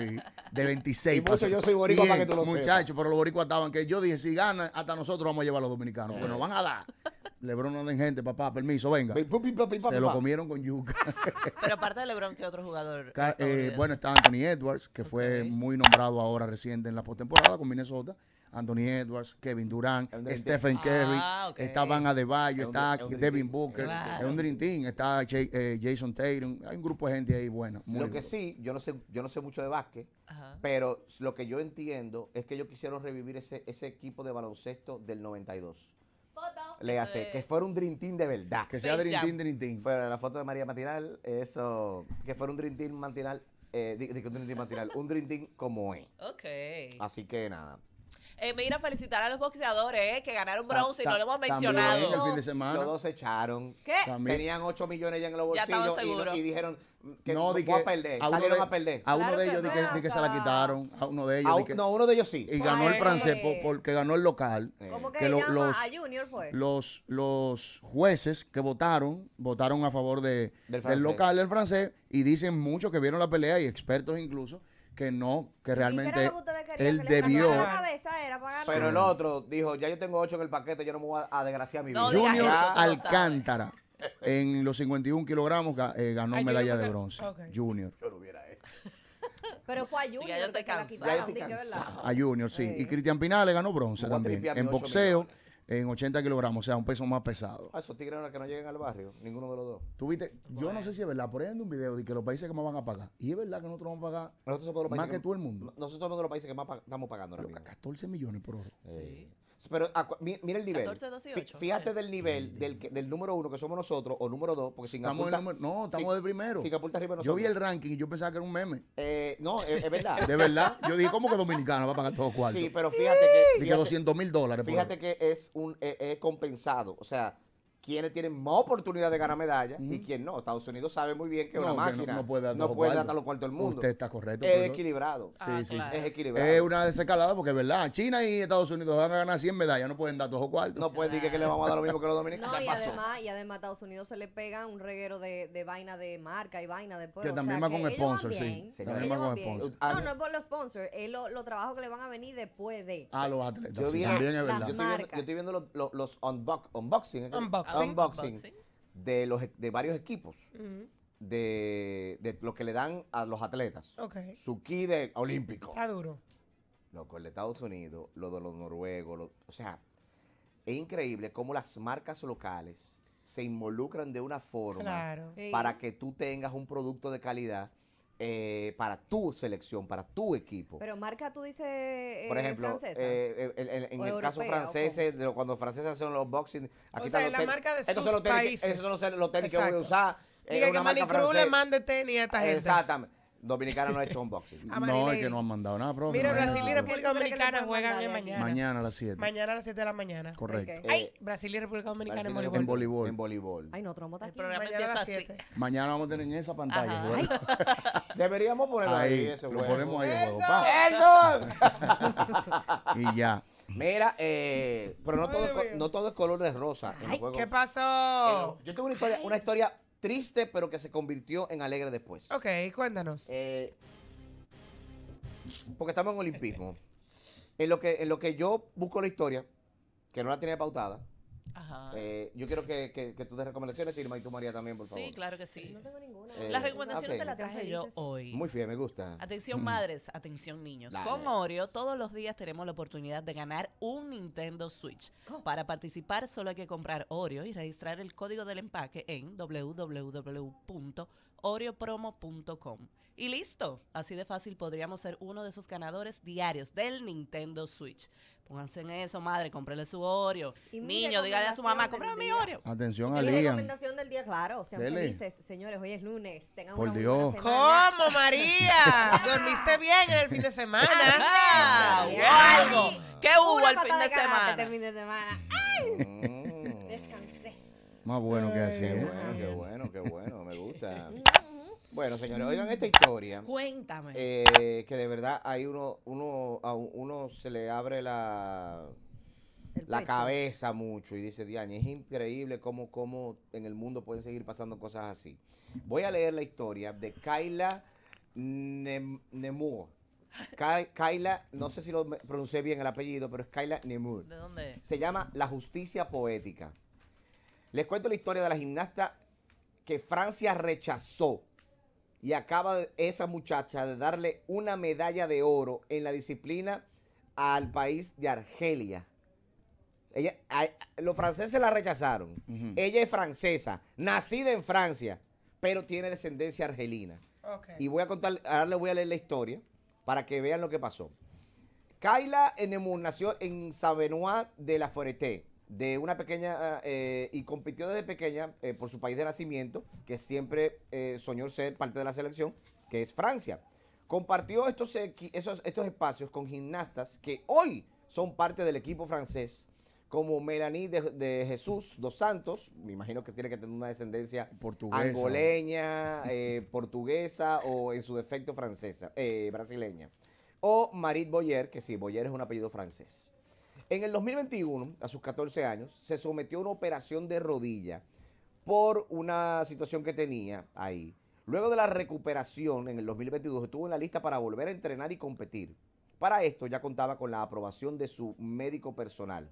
de 26. yo soy boricua para que tú lo Muchachos, pero los boricuas estaban que yo dije, si ganan, hasta nosotros vamos a llevar a los dominicanos. Pero nos van a dar. (laughs) Lebron no den gente, papá, permiso, venga. Se lo comieron con yuca. (laughs) pero aparte de Lebron, ¿qué otro jugador? Eh, bueno, está Anthony Edwards, que fue muy nombrado ahora reciente en la postemporada con Minnesota. Anthony Edwards, Kevin Durant, Stephen Curry, ah, Estaban está Van Adebayo, está Devin Booker, es un Dream Team, está eh, Jason Taylor. hay un grupo de gente ahí bueno. lo que sí, yo no sé, yo no sé mucho de básquet, pero lo que yo entiendo es que yo quisieron revivir ese, equipo de baloncesto del 92. Le hace que fuera un Dream Team de verdad. Que sea Dream Team, Dream Team. la foto de María Matinal, eso. Que fuera un Dream Team matinal. Eh, un Dream Team matinal. Un Dream como es. Ok. Así que nada. Eh, mira, felicitar a los boxeadores eh, que ganaron bronce y no lo hemos mencionado. fin de Todos se echaron. ¿Qué? Tenían 8 millones ya en los bolsillos y, dijeron que no, a perder. uno Salieron a perder. A uno de ellos que, se la ah. quitaron. A uno de ellos. uno de ellos sí. y ganó el ah, francés eh. porque ganó el local. Eh. ¿Cómo que, los- a Junior fue. Los, los jueces que votaron, votaron a favor de, Del local del francés y dicen muchos que vieron la pelea y expertos incluso que no, que realmente el él debió. pero el otro dijo, ya yo tengo ocho en el paquete, yo no me voy a, desgraciar mi vida. Junior Alcántara. En los 51 kilogramos eh, ganó medalla de bronce. Junior. Yo lo hubiera hecho. (laughs) Pero fue a Junior. que la quitaron, a Junior, sí. Y Cristian le ganó bronce también. En boxeo en 80 kilogramos, o sea, un peso más pesado. Ah, esos tigres que no llegan al barrio, ninguno de los dos. ¿Tú viste? Yo no sé si es verdad, por ahí hay un video de que los países que más van a pagar, y es verdad que nosotros vamos a pagar más que, todo el mundo. Nosotros somos de los países que más estamos pagando 14 millones por hora. Sí. Pero ah, mira el nivel. 14, Fíjate del nivel del, del número uno que somos nosotros o número dos, porque sin número. No, estamos del de primero. Sin apuntar arriba nosotros. Yo vi el ranking y yo pensaba que era un meme. Eh, no, eh, es, verdad. (laughs) De verdad. Yo dije, ¿cómo que dominicano va a pagar todos cuartos? Sí, pero fíjate que. Fíjate, que mil dólares. Fíjate que es, un, eh, es compensado. O sea, quienes tienen más oportunidad de ganar medallas y quién no. Estados Unidos sabe muy bien que no, una máquina no, puede dar no puede dar del mundo. Usted está correcto. Es equilibrado. Ah, sí, sí. Es equilibrado. Es una desescalada porque es verdad. China y Estados Unidos van a ganar 100 medallas, no pueden dar dos o cuartos. No puede decir que, le vamos a dar lo mismo que los dominicanos. No, y, además, y además a Estados Unidos se le pega un reguero de, vaina de marca y vaina después. Que también va con sponsor, sí. También va con sponsor. Ah, no, no es por los sponsors, es los lo trabajos que le van a venir después de. A ah, los atletas. Yo estoy viendo los unboxing. ¿eh? Unboxing unboxing, de, los, e, de varios equipos. de, lo que le dan a los atletas. Su kit de olímpico. Está duro. Loco, el de Estados Unidos, lo de los noruegos, o sea, es increíble cómo las marcas locales se involucran de una forma para que tú tengas un producto de calidad eh, para tu selección, para tu equipo. Pero marca, tú dices. Eh, Por ejemplo, eh, en el caso francés, eh, cuando cuando franceses hacen los boxing, aquí o sea, la marca de sus son los países. Que, esos son los, tenis que voy a usar. Diga que Manicru le mande tenis a esta gente. Exactamente. Dominicana no ha hecho unboxing. no, es que no han mandado nada, profe. Mira, Brasil y República Dominicana juegan mañana. Mañana a las 7. Mañana a las 7 de la mañana. Correcto. Ay, Brasil y República Dominicana en voleibol. En voleibol. En voleibol. Ay, no, vamos a estar Mañana a las 7. Mañana vamos a tener en esa pantalla. (laughs) Deberíamos ponerlo ahí. ahí lo ponemos ahí. ¡Eso! ¡Eso! (laughs) y ya. Mira, eh, pero no todo, no todo es color de rosa. ¿Qué pasó? Eh, yo tengo una historia, una historia triste, pero que se convirtió en alegre después. Ok, cuéntanos. Eh, porque estamos en olimpismo. (laughs) en, lo que, en lo que yo busco la historia, que no la tenía pautada, Ajá. Eh, yo quiero que, tú des recomendaciones, Irma, y tú María también, por favor. Sí, claro que sí. No tengo ninguna. Eh, las recomendaciones te las traje yo hoy. Muy fiel, me gusta. Atención (laughs) madres, atención niños. Con Oreo todos los días tenemos la oportunidad de ganar un Nintendo Switch. Para participar solo hay que comprar Oreo y registrar el código del empaque en www oriopromo.com. Y listo, así de fácil podríamos ser uno de esos ganadores diarios del Nintendo Switch. Pónganse en eso, madre, cómprele su Oreo. Niño, dígale a su mamá, cómprele mi Oreo. Atención a recomendación del día, claro, sean felices, señores, hoy es lunes, tengan Por buen Dios. ¿Cómo, María? (laughs) ¿Dormiste bien en el fin de semana? Ah, ¿Qué hubo el fin de, este semana? fin de semana. Mm. ¡Ay! Más bueno que así. Qué ¿eh? bueno, qué bueno, qué bueno. Me gusta. (laughs) Bueno, señores, oigan esta historia. Cuéntame. Eh, que de verdad hay uno, uno, a uno se le abre la, la cabeza mucho y dice, Diane, es increíble cómo, cómo en el mundo pueden seguir pasando cosas así. Voy a leer la historia de Kyla Nem Nemur. no sé si lo pronuncié bien el apellido, pero es Kyla Nemur. ¿De dónde? Se llama La Justicia Poética. Les cuento la historia de la gimnasta que Francia rechazó y acaba esa muchacha de darle una medalla de oro en la disciplina al país de Argelia. los franceses la rechazaron. Ella es francesa, nacida en Francia, pero tiene descendencia argelina. Y voy a contar, ahora les voy a leer la historia para que vean lo que pasó. Kaila Enemun nació en saint de la Foreté, de una pequeña ah, eh, y compitió desde pequeña eh, por su país de nacimiento, que siempre eh, soñó ser parte de la selección, que es Francia. Compartió estos, esos, estos espacios con gimnastas que hoy son parte del equipo francés, como Melanie de, Jesús dos Santos, me imagino que tiene que tener una descendencia angoleña, (laughs) portuguesa o en su defecto francesa, brasileña. O Marit Boyer, que sí, Boyer es un apellido francés. En el 2021, a sus 14 años, se sometió a una operación de rodilla por una situación que tenía ahí. Luego de la recuperación en el 2022 estuvo en la lista para volver a entrenar y competir. Para esto ya contaba con la aprobación de su médico personal.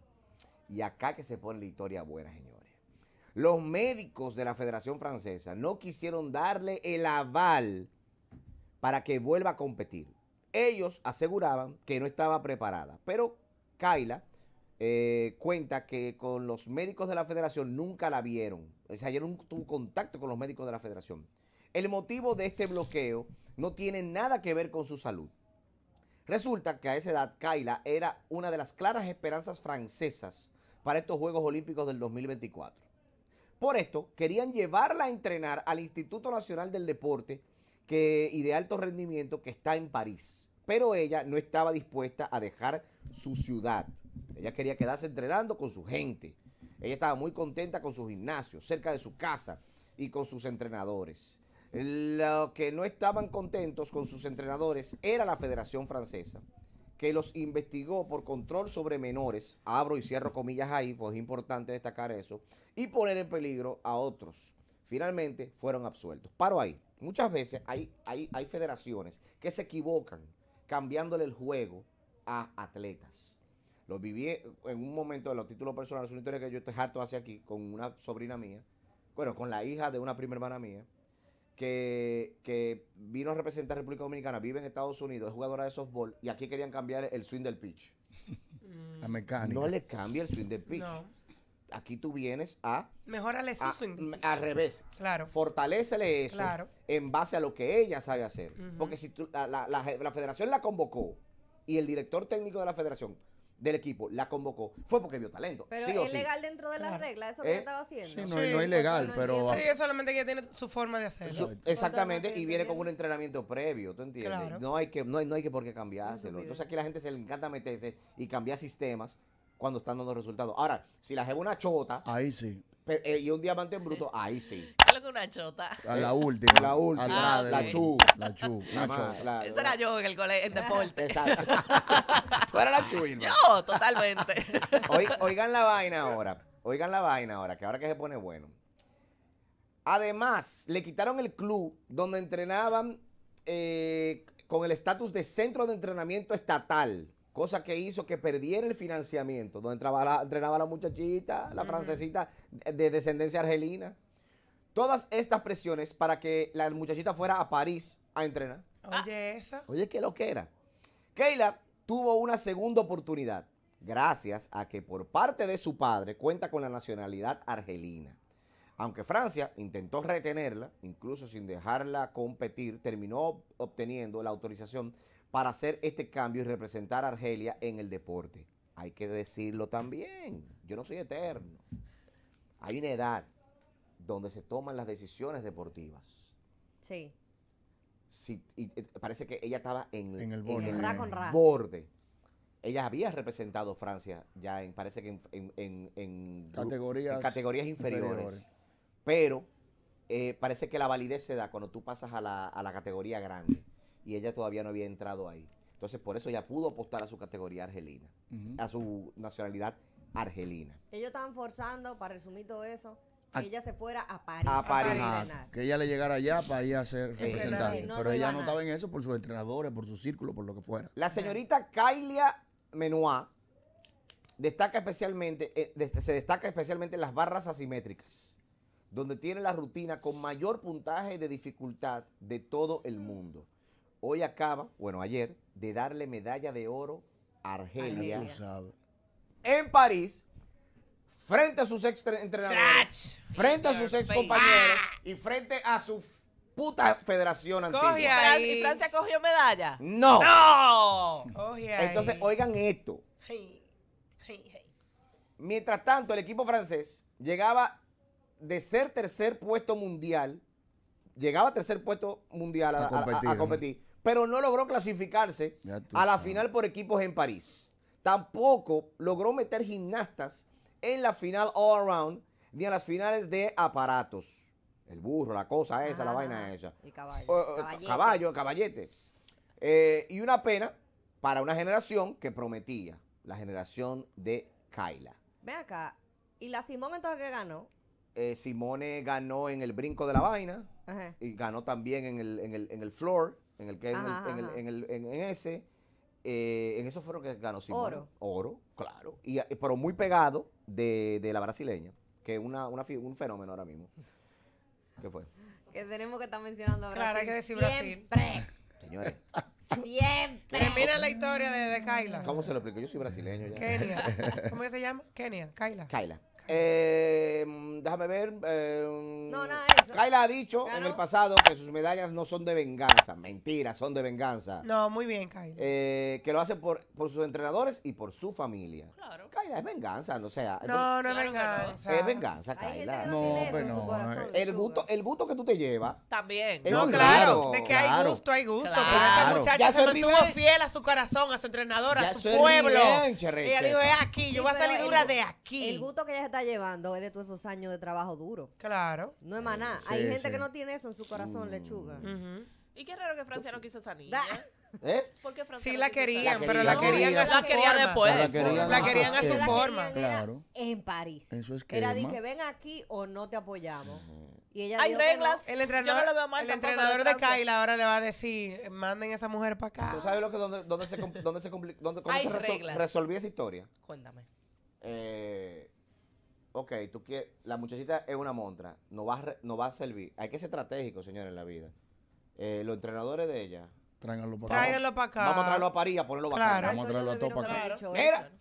Y acá que se pone la historia buena, señores. Los médicos de la Federación Francesa no quisieron darle el aval para que vuelva a competir. Ellos aseguraban que no estaba preparada, pero Kaila eh, cuenta que con los médicos de la federación nunca la vieron. O sea, ayer tuvo contacto con los médicos de la federación. El motivo de este bloqueo no tiene nada que ver con su salud. Resulta que a esa edad Kaila era una de las claras esperanzas francesas para estos Juegos Olímpicos del 2024. Por esto, querían llevarla a entrenar al Instituto Nacional del Deporte que, y de Alto Rendimiento que está en París. Pero ella no estaba dispuesta a dejar su ciudad. Ella quería quedarse entrenando con su gente. Ella estaba muy contenta con su gimnasio, cerca de su casa y con sus entrenadores. Lo que no estaban contentos con sus entrenadores era la Federación Francesa, que los investigó por control sobre menores, abro y cierro comillas ahí, pues es importante destacar eso, y poner en peligro a otros. Finalmente fueron absueltos. Paro ahí. Muchas veces hay, hay, hay federaciones que se equivocan cambiándole el juego a atletas. Lo viví en un momento de los títulos personales, una historia que yo estoy harto hacia aquí, con una sobrina mía, bueno, con la hija de una prima hermana mía, que, que vino a representar a República Dominicana, vive en Estados Unidos, es jugadora de softball, y aquí querían cambiar el swing del pitch. (laughs) la mecánica. No le cambia el swing del pitch aquí tú vienes a... Mejorarle eso. al revés. Claro. Fortalecele eso claro. en base a lo que ella sabe hacer. Porque si la, federación la convocó y el director técnico de la federación del equipo la convocó, fue porque vio talento. Pero es ilegal dentro de las reglas, eso que eh, ella estaba haciendo. Sí, no, es ilegal, pero... Sí, es solamente que tiene su forma de hacerlo. exactamente, y viene con un entrenamiento previo, ¿tú entiendes? No, hay que, no, hay, no hay que por qué cambiárselo. Entonces aquí la gente se le encanta meterse y cambiar sistemas cuando están dando resultados. Ahora, si la llevo una chota. Ahí sí. Eh, y un diamante en bruto, ahí sí. ¿Qué es una chota? A la eh, última. La última. la chu. La chu. Esa era yo en el colegio, en deporte. Exacto. (laughs) Tú eras la chu, no. Yo, totalmente. (laughs) oigan la vaina ahora. Oigan la vaina ahora, que ahora que se pone bueno. Además, le quitaron el club donde entrenaban eh, con el estatus de centro de entrenamiento estatal cosa que hizo que perdiera el financiamiento, donde entrenaba la muchachita, la francesita de descendencia argelina. Todas estas presiones para que la muchachita fuera a París a entrenar. Oye, ah. eso. Oye, qué lo que era. Keila tuvo una segunda oportunidad, gracias a que por parte de su padre cuenta con la nacionalidad argelina. Aunque Francia intentó retenerla, incluso sin dejarla competir, terminó obteniendo la autorización para hacer este cambio y representar a Argelia en el deporte. Hay que decirlo también. Yo no soy eterno. Hay una edad donde se toman las decisiones deportivas. Sí. y, eh, parece que ella estaba en, el, borde. Ella había representado Francia ya en, parece que en, categorías, inferiores. Pero eh, parece que la validez se da cuando tú pasas a la categoría grande y ella todavía no había entrado ahí. Entonces, por eso ella pudo apostar a su categoría argelina, a su nacionalidad argelina. Ellos estaban forzando, para resumir todo eso, que ella se fuera a París. A que ella le llegara allá para ir a ser representante. Pero ella no estaba en eso por sus entrenadores, por su círculo, por lo que fuera. La señorita Kailia Menuá destaca especialmente, eh, se destaca especialmente en las barras asimétricas, donde tiene la rutina con mayor puntaje de dificultad de todo el mundo. Hoy acaba, bueno, ayer, de darle medalla de oro a Argelia. En París, frente a sus ex entrenadores, frente a sus ex compañeros ah. y frente a su puta federación antigua. ¿Y Francia cogió medalla? No. No. Entonces, oigan esto. Mientras tanto, el equipo francés llegaba de ser tercer puesto mundial, llegaba a tercer puesto mundial a competir pero no logró clasificarse a la final por equipos en París. Tampoco logró meter gimnastas en la final all around ni a las finales de aparatos. El burro, la cosa esa, la vaina esa. Y caballo. Caballo, caballete. Eh, y una pena para una generación que prometía, la generación de Kaila. Ve acá, ¿y la Simón entonces qué ganó? Eh, Simone ganó en el brinco de la vaina y ganó también en el, en el, en el floor en el que en, el, en, ese, eh, en eso fue lo que ganó Oro. Oro, claro. Y, eh, pero muy pegado de, de la brasileña, que es una, una, un fenómeno ahora mismo. ¿Qué fue? Que tenemos que estar mencionando a Brasil. Claro, hay que decir Brasil. Siempre. Señores. Siempre. Termina la historia de, de Kaila. ¿Cómo se lo explico? Yo soy brasileño Kenia. (laughs) ¿Cómo se llama? Kenia. Kaila. Kaila. Eh, mm, déjame ver. Eh, mm, no, nada de eso. Kyla ha dicho en el pasado que sus medallas no son de venganza. Mentira, son de venganza. No, muy bien, Kyla. Eh, que lo hace por, por, sus entrenadores y por su familia. Claro. Kyla, es venganza, no sea. no, es venganza. Es venganza, Kyla. No, pero pues no. el gusto, el gusto que tú te llevas. También. No, claro. De que hay gusto, hay gusto. Claro. esa muchacha se mantuvo fiel a su corazón, a su entrenador, a su pueblo. Bien, y ella dijo, es aquí, yo voy a salir dura de aquí. El gusto que ella está llevando es de todos esos años de trabajo duro. Claro. No es maná. Hay gente que no tiene eso en su corazón, mm. lechuga. Y qué raro que Francia no quiso salir ¿Eh? Porque Francia sí, la querían, pero la querían, a su la quería forma. La querían, a su forma. Claro. En París. En su esquema. Era de que ven aquí o no te apoyamos. Y ella Hay reglas. El entrenador, el entrenador de, Kyle ahora le va a decir, manden a esa mujer para acá. ¿Tú sabes lo que dónde, dónde se, dónde se, dónde, se resolvió esa historia? Cuéntame. Eh, ok, tú quieres, la muchachita es una montra, no va, a, no va a servir. Hay que ser estratégico, señores, en la vida. Eh, los entrenadores de ella. Tráiganlo para acá. Vamos, vamos a traerlo a París a ponerlo claro, Vamos a traerlo a todo para acá. Mira.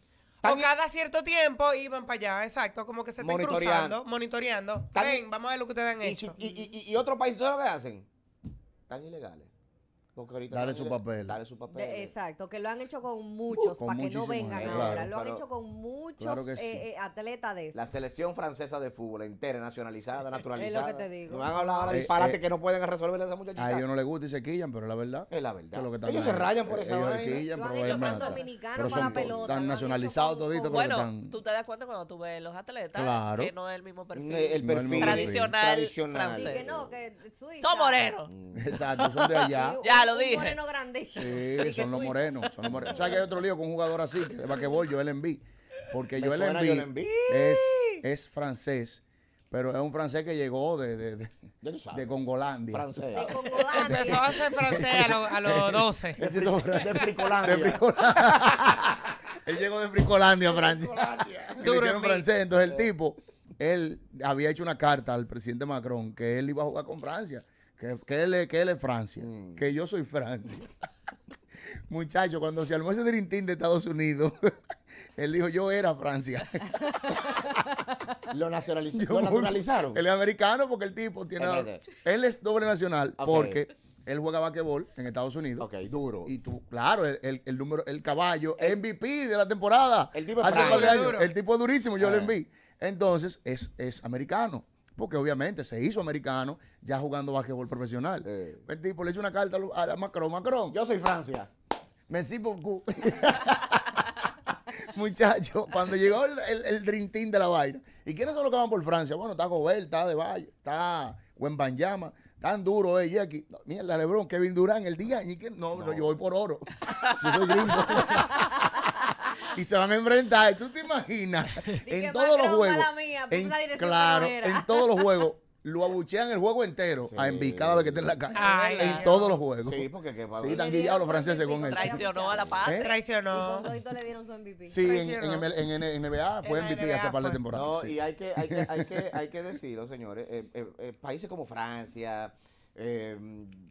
O cada cierto tiempo iban para allá, exacto, como que se están cruzando, monitoreando. Ven, vamos a ver lo que ustedes han y, hecho. Y, y, y, otro país, lo que hacen? Están ilegales dale su papel. Dale su papel. exacto, que lo han hecho con muchos, para que no vengan ahora. lo han hecho con muchos eh, eh, atletas de eso. La selección francesa de fútbol entera, nacionalizada, naturalizada. (laughs) es lo que te digo. No han hablado ahora eh, disparate que no pueden resolver a esa muchachita. A ellos no les gusta y se quillan, pero es la verdad. Es la verdad. lo que ellos se rayan por esa vaina. Quillan, lo han hecho con dominicanos para la pelota. Están nacionalizados toditos. Bueno, tú te das cuenta cuando tú ves los atletas Claro que no es el mismo perfil. El perfil tradicional. Tradicional. Son morenos. (laughs) Exacto, son de allá. Ya lo moreno grandísimo. Sí, son los morenos, son los ¿Sabes que hay otro lío con un jugador así, que de vaquebol, Joel Embiid? Porque Joel Embiid es, es francés. Pero es un francés que llegó de, de, de, Congolandia. Francés. De Congolandia. Empezó a ser francés a, a los (laughs) 12. De, Fricolandia. De Fricolandia. (laughs) él llegó de Fricolandia, Francia. (laughs) Lo hicieron francés. Entonces el tipo, él había hecho una carta al presidente Macron que él iba a jugar con Francia que, que, él, es Francia, mm. que yo soy Francia. (laughs) Muchacho, cuando se armó ese drintín de Estados Unidos, (laughs) él dijo, yo era Francia. (laughs) lo, nacionalizaron. Él es americano porque el tipo tiene... Él es doble nacional porque él juega basquetbol en Estados Unidos. Ok, duro. Y tú, claro, el, número, el caballo, MVP de la temporada. El tipo es El tipo durísimo, yo lo eh. enví. Entonces, es, es americano porque obviamente se hizo americano ya jugando básquetbol profesional. le hice una carta a, Macron. Macron, yo soy Francia. Me cu (laughs) Muchacho, cuando llegó el, el, de la vaina. ¿Y quiénes son los que van por Francia? Bueno, está Gobert, está De Valle, está Banyama, tan duro eh, Jackie. No, mierda, Lebron, Kevin Durán, el día. Y que, no, no, yo voy por oro. (laughs) Yo soy gringo. (laughs) y se van a enfrentar. ¿Tú te imaginas? (laughs) en todos los juegos. en, claro, en todos (laughs) los juegos lo abuchean el juego entero a Envy cada vez que esté en la cancha. Ah, en todos los juegos. Sí, porque qué padre. Sí, están guillados los franceses con él. Traicionó a la patria. ¿Eh? Traicionó. Y con le dieron su MVP. Sí, en, en, NBA fue MVP hace par de temporadas. No, y hay que, hay que, hay que, (laughs) hay que decirlo, señores. Eh, eh, países como Francia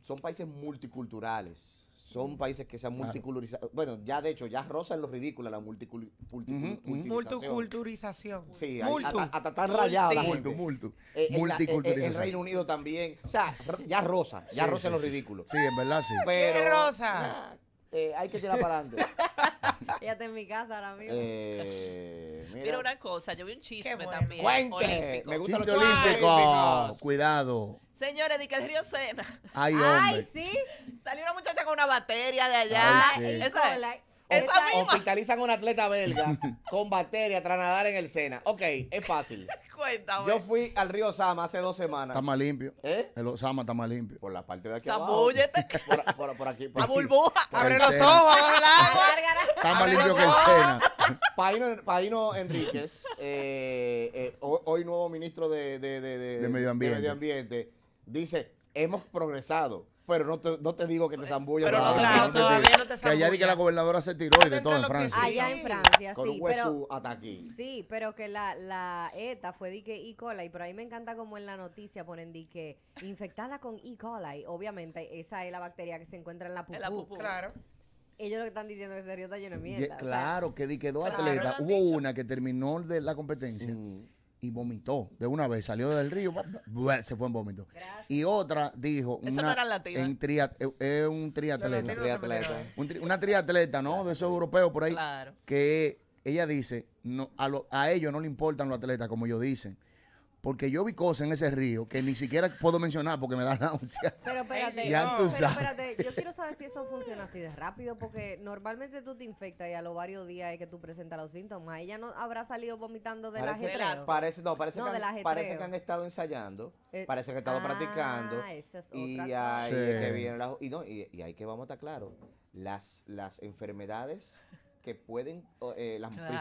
son países multiculturales son países que se han multiculturizado. Bueno, ya de hecho, ya rosa es lo ridículo la multiculturización. Multiculturización. Sí, hasta están rayados. Eh, eh, eh, multiculturización. En, el Reino Unido también. O sea, ya rosa. Ya rosa es lo ridículo. Sí, en verdad sí. Pero, ¿Qué rosa? hay que tirar para adelante. (laughs) Ella en mi casa ahora mismo. Eh, mira. una cosa, yo vi un chisme también. Cuente. Me gusta los olímpicos. Cuidado. Señores, di que el río Sena. Ay, hombre. Ay, sí. Salió una muchacha con una batería de allá. Ay, sí. Hospitalizan a un atleta belga con bacteria tras nadar en el Sena. Ok, es fácil. (laughs) Yo fui al río Sama hace dos semanas. Está más limpio. ¿Eh? El Sama está más limpio. Por la parte de aquí abajo. Por, por, por aquí. la burbuja. (laughs) Abre los ojos, Está más limpio que el Sena. (laughs) Paino, Enríquez, eh, eh, hoy nuevo ministro de, de, de, de medio ambiente, dice, hemos progresado pero no te, no te digo que te zambullas. Pero no, claro, todavía no te zambullas. allá di que la gobernadora se tiró y de todo en Francia. Allá en Francia, con sí. Con un hueso hasta aquí. Sí, pero que la, la ETA fue di que E. coli, pero a mí me encanta como en la noticia ponen di que infectada con E. coli. Obviamente, esa es la bacteria que se encuentra en la pupú. Claro ellos lo que están diciendo es que serio está lleno de mierda. claro, que di que dos atletas Hubo una que terminó de la competencia. Mm y vomitó de una vez, salió del río, se fue en vómito. Y otra dijo, una, en triat, es eh, eh, un triatleta, una triatleta, ¿no? De esos europeos por ahí, claro. que ella dice, no, a, a ellos no le importan los atletas como ellos dicen. Porque yo vi cosas en ese río que ni siquiera puedo mencionar porque me da náusea. (laughs) Pero espérate, yo quiero saber si eso funciona así de rápido porque normalmente tú te infectas y a los varios días es que tú presentas los síntomas. Ella no habrá salido vomitando de las la Parece, no, parece, que, han, estado ensayando, eh, parece que han estado ah, practicando. y hay que y, que vamos a estar claros. Las, las enfermedades que pueden, eh, las, claro,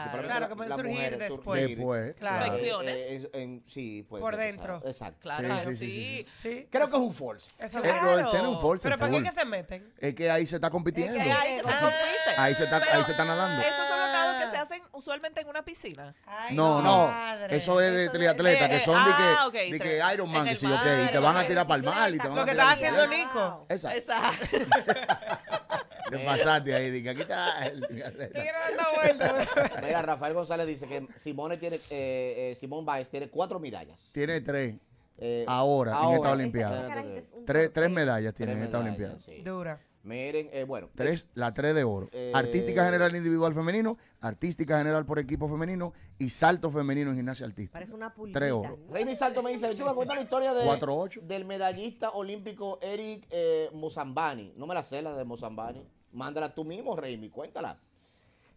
surgir después. Surgir, después eh, claro. Eh, eh, sí, puede Por dentro. Exacto. Claro, sí, Creo que es un force. Eso claro. El, ser un force. Pero ¿para qué que se meten? Es que ahí se está compitiendo. ahí, se ah, está, ahí se está nadando. Esos son los nados que se ah. hacen usualmente en una piscina. Ay, no, no. Eso es de triatleta, que son de, que, ah, okay, de que, Iron Man, que sí, Y te van a tirar para el mar. Lo que estaba haciendo Nico. Exacto. (laughs) Te eh, pasaste ahí, dije, aquí está. El, (laughs) Mira, Rafael González dice que Simone tiene, eh, eh, Simón Báez tiene cuatro medallas. Tiene tres. ahora, en esta Olimpiada. Tres, medallas tiene en esta Olimpiada. Dura. Miren, eh, bueno. Tres, la tres de oro. artística general individual femenino, artística general por equipo femenino y salto femenino en gimnasia artística. Parece una pulita. Tres oro. mi Salto me dice, le chupa, cuenta la historia de, del medallista olímpico Eric Mozambani. No me la sé la de Mozambani. Mándala tú mismo, Raimi, cuéntala.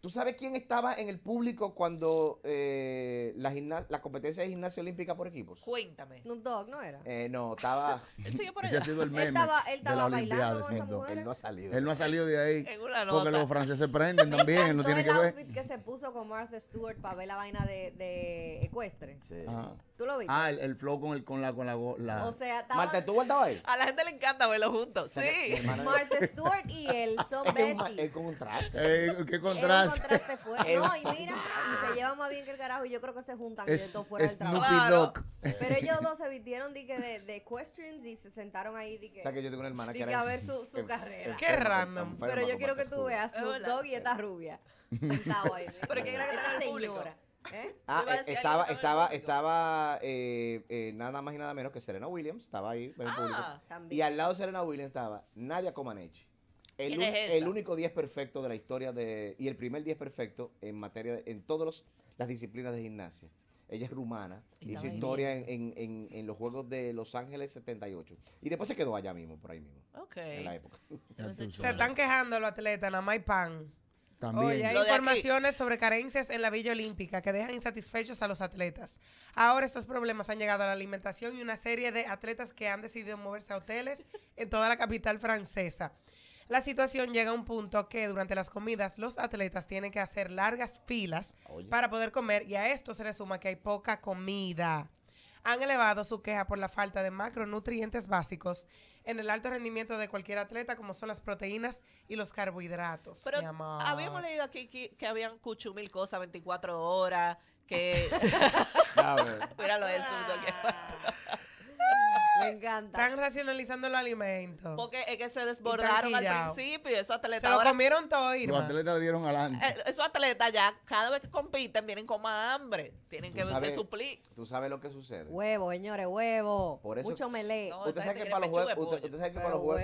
¿Tú sabes quién estaba en el público cuando eh, la, la, competencia de gimnasia olímpica por equipos? Cuéntame. Snoop Dogg, ¿no era? Eh, no, estaba... (laughs) él siguió por allá. Ese ha sido el meme él estaba, él estaba de la Él no ha salido. Él no ha salido de ahí. En una nota. Porque los franceses prenden también, no tiene que ver. el outfit que se puso con Martha Stewart para ver la vaina de, de ecuestre. Sí. ¿Tú lo viste? Ah, el, flow con, el, con la... Con la, la... O sea, estaba... ¿Martha Stewart estaba ahí? A la gente le encanta verlo juntos, sí. Martha Stewart y él (laughs) son es besties. Es contraste. Eh, ¿Qué contraste? Este no, y mira, y se lleva más bien que el carajo. Y yo creo que se juntan de todo fuera del trabajo. Pero ellos (laughs) dos se vistieron de, de, de questions y se sentaron ahí. De o sea, que yo tengo una hermana que era a ver su, su carrera. Qué random. Pero yo quiero que tú veas Snoop Dog y esta rubia. Sentado ahí. Pero que era que señora. ¿Eh? Ah, eh, estaba, estaba, estaba eh, eh, nada más y nada menos que Serena Williams, estaba ahí ah, Y al lado de Serena Williams estaba Nadia Comaneci. El, único 10 perfecto de la historia de. Y el primer 10 perfecto en materia de, en todas las disciplinas de gimnasia. Ella es rumana, y hizo historia en, los Juegos de Los Ángeles 78. Y después se quedó allá mismo, por ahí mismo. okay En la época. se están quejando los atletas, nada más pan. También. hay informaciones sobre carencias en la Villa Olímpica que dejan insatisfechos a los atletas. Ahora estos problemas han llegado a la alimentación y una serie de atletas que han decidido moverse a hoteles en toda la capital francesa. La situación llega a un punto que durante las comidas los atletas tienen que hacer largas filas para poder comer y a esto se le suma que hay poca comida. Han elevado su queja por la falta de macronutrientes básicos en el alto rendimiento de cualquier atleta, como son las proteínas y los carbohidratos. Pero habíamos leído aquí que, habían mil cosas 24 horas, que... (laughs) (laughs) Míralo me encanta. Están racionalizando el alimento. Porque es que se desbordaron al principio. Esos atletas. Se lo comieron todo, Irma. Los atletas le dieron adelante. Eh, esos atletas ya, cada vez que compiten, vienen con más hambre. Tienen que, ver que, suplir. Tú sabes lo que sucede. Huevo, señores, huevo. Mucho melé. usted, sabe que, para los juegos, que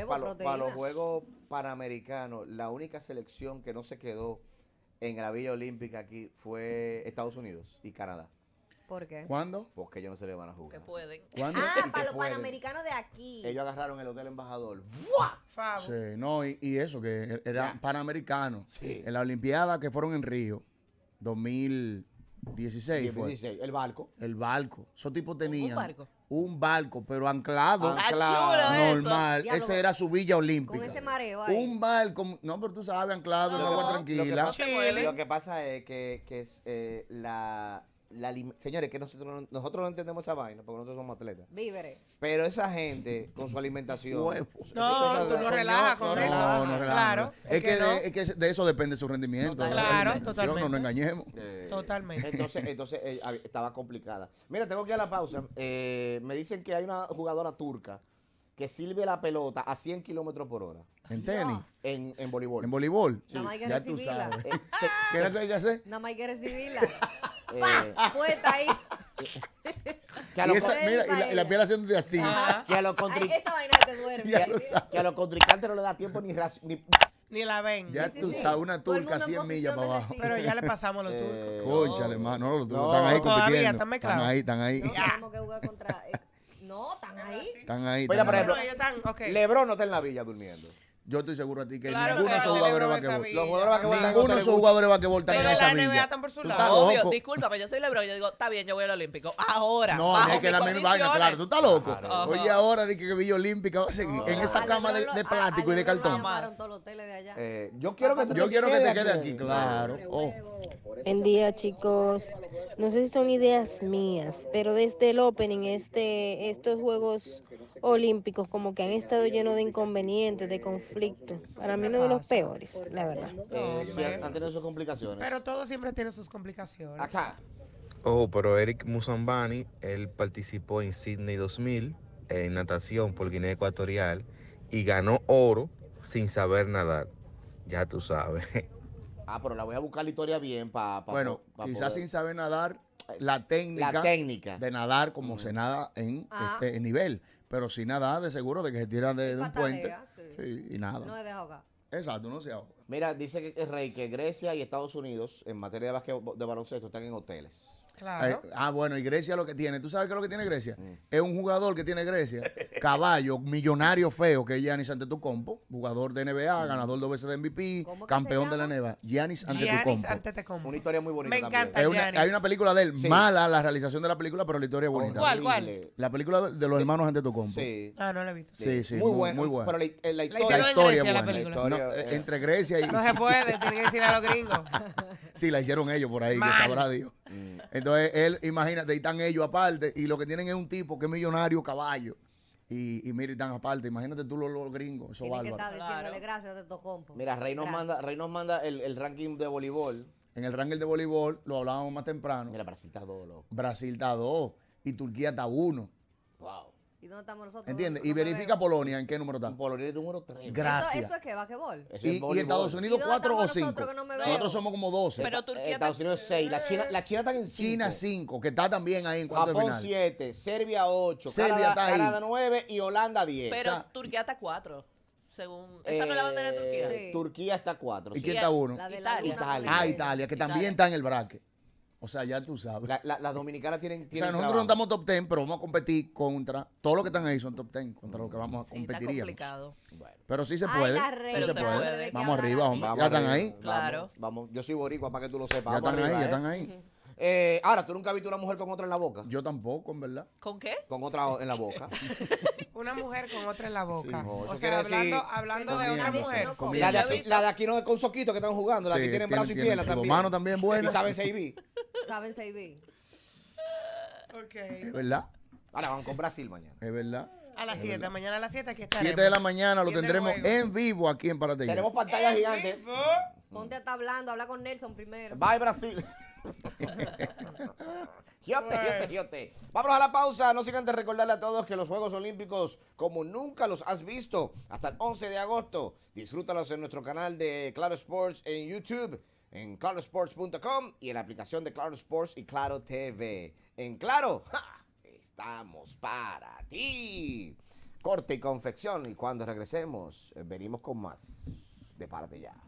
para los para los juegos panamericanos, la única selección que no se quedó en la Villa Olímpica aquí fue Estados Unidos y Canadá. ¿Por qué? ¿Cuándo? Porque ellos no se le van a jugar. Que pueden. ¿Cuándo? Ah, para los panamericanos de aquí. Ellos agarraron el Hotel Embajador. ¡Fua! Sí, no, y, eso, que eran panamericanos. Sí. En la Olimpiada que fueron en Río, 2016. 2016, el barco. El barco. Esos tipos tenían. Un barco. Un barco, pero anclado. Anclado. Normal. Ese era su villa olímpica. Con ese mareo ahí. Un barco. No, pero tú sabes, anclado, en agua tranquila. Lo que, pasa, lo que pasa es que, eh, la señores, que nosotros, nosotros no entendemos esa vaina porque nosotros somos atletas. Víveres. Pero esa gente con su alimentación. No, no no, relaja, Claro. Es, que, De, que de eso depende su rendimiento. claro, totalmente. No nos engañemos. Eh, totalmente. Entonces, entonces eh, estaba complicada. Mira, tengo que ir a la pausa. Eh, me dicen que hay una jugadora turca que sirve la pelota a 100 kilómetros por hora. ¿En tenis? En, voleibol. ¿En voleibol? Nada más hay que tú recibirla. sabes. ¿Qué es que hay que hacer? Nada más hay que recibirla. (laughs) eh, Puesta ahí. (laughs) Y, mira, y la, piel haciéndote así. (laughs) que a los esa vaina te que a los contrincantes no le da tiempo ni, razón. ni- la ven. Ya tú sabes, una turca a 100 millas para abajo. Pero ya le pasamos los eh, turcos. Cónchale, hermano. No, los turcos están ahí todavía, compitiendo. están mezclados. ahí, están ahí. No, tenemos que jugar contra, eh, no, están ahí. Están ahí. Mira, por ejemplo, Lebron no está en la villa durmiendo. Yo estoy seguro a ti que ninguno de esos jugadores va a Los jugadores Ninguno de esos jugadores en esa villa. NBA están por su lado. Obvio, yo soy LeBron. Yo digo, está bien, yo voy al Olímpico. Ahora. No, es que la misma vaina, claro. Tú estás loco. Claro. Oye, ahora de que Villa Olímpica va a seguir en esa cama de, de plástico y de cartón. Todos los de allá. Eh, yo quiero ah, que, yo quiero que te quede aquí, claro. Buen oh. día, chicos. No sé si son ideas mías, pero desde el opening, este, estos Juegos Olímpicos como que han estado llenos de inconvenientes, de conflictos. Para mí uno de los ah, peores, la verdad. Eh, sí, han tenido sus complicaciones. Pero todo siempre tiene sus complicaciones. Acá. Oh, pero Eric Musambani, él participó en Sydney 2000 en natación por Guinea Ecuatorial y ganó oro sin saber nadar. Ya tú sabes. (laughs) Ah, pero la voy a buscar la historia bien para. Pa, bueno, quizás sin saber nadar, la técnica, técnica. de nadar como se nada en ah. este nivel. Pero si nada, de seguro de que se tira de, un puente. Sí. y nada. No de ahogar. Exacto, no se ahoga. Mira, dice que, Rey que Grecia y Estados Unidos en materia de, de baloncesto están en hoteles. Claro. Eh, ah, bueno, y Grecia lo que tiene. ¿Tú sabes qué es lo que tiene Grecia? Mm. Es un jugador que tiene Grecia. (laughs) Caballo, millonario feo, que es Giannis Antetokounmpo. Jugador de NBA, mm. ganador dos veces de MVP, campeón de la NBA. Giannis Antetokounmpo. compo. Una historia muy bonita Me encanta también. hay una película de él, mala la realización de la película, pero la historia es bonita. ¿Cuál, cuál? La película de los hermanos Antetokounmpo. Sí. Ah, no la he visto. Sí, sí. Muy, buena. Muy Pero la, historia, la historia es buena. La no, eh, entre Grecia y... No se puede, tiene que decir a los gringos. (laughs) sí, la hicieron ellos por ahí, que sabrá Dios. Mm. Entonces, él, imagínate, y están ellos aparte, y lo que tienen es un tipo que es millonario caballo. Y, y mira, aparte, imagínate tú los, gringos, eso Que diciéndole gracias a Mira, Rey nos manda, Rey manda el, ranking de voleibol. En el ranking de voleibol, lo hablábamos más temprano. Mira, Brasil está dos loco. Brasil está dos y Turquía está uno Wow. ¿Dónde estamos nosotros? ¿Entiendes? Y verifica Polonia en qué número está. Polonia es número 3. Gracias. Eso, eso es que va que Y, Estados Unidos 4 o 5. nosotros somos como 12. Pero eh, Turquía Estados Unidos 6. La eh. China, la China está en 5. China 5, que está también ahí en cuanto Japón 7. Serbia 8. Serbia Canadá, está ahí. Canadá 9 y Holanda 10. Pero Turquía está 4 según... Esa no es la bandera de Turquía. Eh, Turquía está 4. ¿Y quién está uno? La Italia. Ah, Italia, que también está en el bracket. O sea, ya tú sabes. Las la, dominicanas tienen, tienen, O sea, nosotros no estamos top 10, pero vamos a competir contra. Todos los que están ahí son top 10, contra los que mm. vamos a sí, competir. Está complicado. Bueno. Pero sí se puede. Ay, la puede. Vamos arriba, hombre. ya están ahí. Claro. Vamos, Yo soy boricua para que tú lo sepas. Ya ¿eh? están ahí, ya están ahí. Eh, ahora, ¿tú nunca has visto una mujer con otra en la boca? Yo tampoco, en verdad. ¿Con qué? Con otra en la boca. (laughs) una mujer con otra en la boca. o sea, hablando, de una mujer. La de, aquí, la de aquí no es con soquito que están jugando. La que tienen, brazos brazo y pierna también. mano también buena. Y saben 6 (laughs) Saben 6B. Ok. Es verdad. Ahora van con Brasil mañana. Es verdad. A las 7, mañana a las 7 aquí estaremos. 7 de la mañana lo tendremos en vivo aquí en Paraty. Tenemos pantalla gigante. ¿Dónde está hablando? Habla con Nelson primero. Bye Brasil. (laughs) (laughs) Giote, Giote, Giote. Vamos a la pausa. No sigan de recordarle a todos que los Juegos Olímpicos, como nunca los has visto, hasta el 11 de agosto, disfrútalos en nuestro canal de Claro Sports en YouTube, en clarosports.com y en la aplicación de Claro Sports y Claro TV. En Claro, (laughs) estamos para ti. Corte y confección. Y cuando regresemos, venimos con más de parte ya.